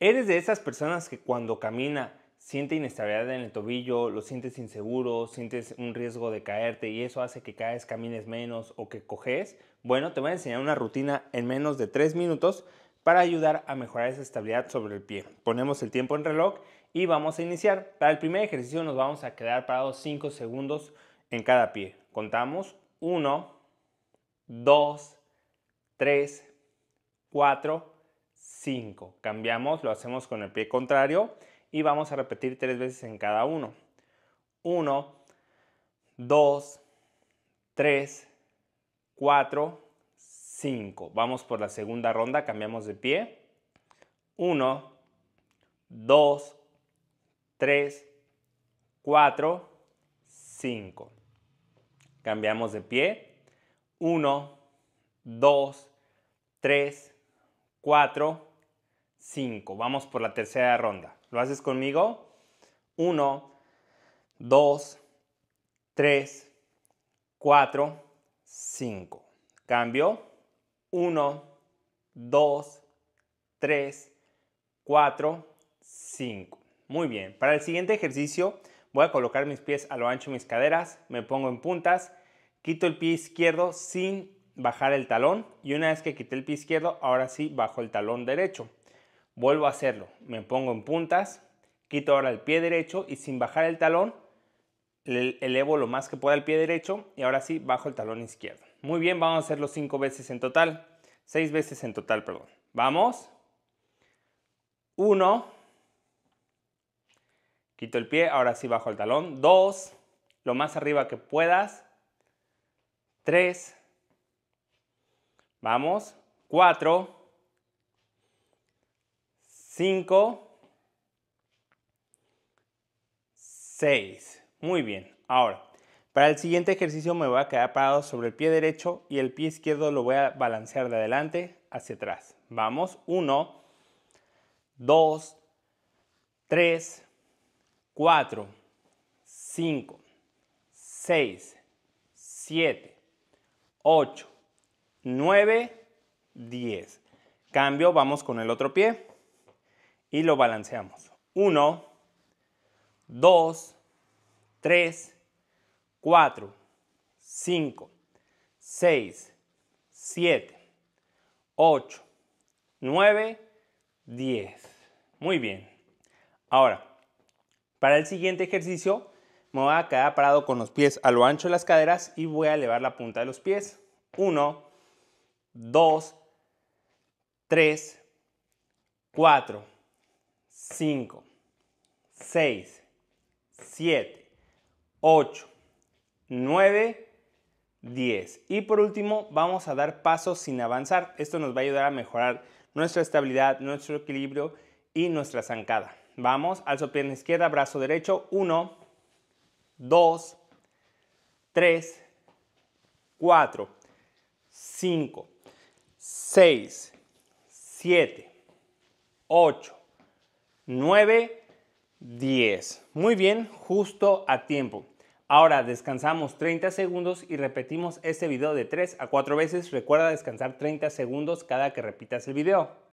¿Eres de esas personas que cuando camina siente inestabilidad en el tobillo, lo sientes inseguro, sientes un riesgo de caerte y eso hace que cada vez camines menos o que coges? Bueno, te voy a enseñar una rutina en menos de 3 minutos para ayudar a mejorar esa estabilidad sobre el pie. Ponemos el tiempo en reloj y vamos a iniciar. Para el primer ejercicio nos vamos a quedar parados 5 segundos en cada pie. Contamos 1, 2, 3, 4, 5. Cambiamos, lo hacemos con el pie contrario y vamos a repetir tres veces en cada uno. 1, 2, 3, 4, 5. Vamos por la segunda ronda, cambiamos de pie. 1, 2, 3, 4, 5. Cambiamos de pie. 1, 2, 3, 4. 4, 5. Vamos por la tercera ronda. ¿Lo haces conmigo? 1, 2, 3, 4, 5. Cambio. 1, 2, 3, 4, 5. Muy bien. Para el siguiente ejercicio voy a colocar mis pies a lo ancho de mis caderas, me pongo en puntas, quito el pie izquierdo sin bajar el talón y una vez que quité el pie izquierdo, ahora sí bajo el talón derecho. Vuelvo a hacerlo, me pongo en puntas, quito ahora el pie derecho y sin bajar el talón, elevo lo más que pueda el pie derecho y ahora sí bajo el talón izquierdo. Muy bien, vamos a hacerlo cinco veces en total, seis veces en total, perdón. Vamos. Uno. Quito el pie, ahora sí bajo el talón. Dos. Lo más arriba que puedas. Tres. Vamos. 4, 5, 6. Muy bien. Ahora, para el siguiente ejercicio me voy a quedar parado sobre el pie derecho y el pie izquierdo lo voy a balancear de adelante hacia atrás. Vamos. 1, 2, 3, 4, 5, 6, 7, 8. 9, 10. Cambio, vamos con el otro pie y lo balanceamos. 1, 2, 3, 4, 5, 6, 7, 8, 9, 10. Muy bien. Ahora, para el siguiente ejercicio, me voy a quedar parado con los pies a lo ancho de las caderas y voy a elevar la punta de los pies. 1, 2, 2, 3, 4, 5, 6, 7, 8, 9, 10. Y por último, vamos a dar pasos sin avanzar. Esto nos va a ayudar a mejorar nuestra estabilidad, nuestro equilibrio y nuestra zancada. Vamos, alzo pierna izquierda, brazo derecho. 1, 2, 3, 4, 5, 6, 7, 8, 9, 10. Muy bien, justo a tiempo. Ahora descansamos 30 segundos y repetimos este video de 3 a 4 veces. Recuerda descansar 30 segundos cada que repitas el video.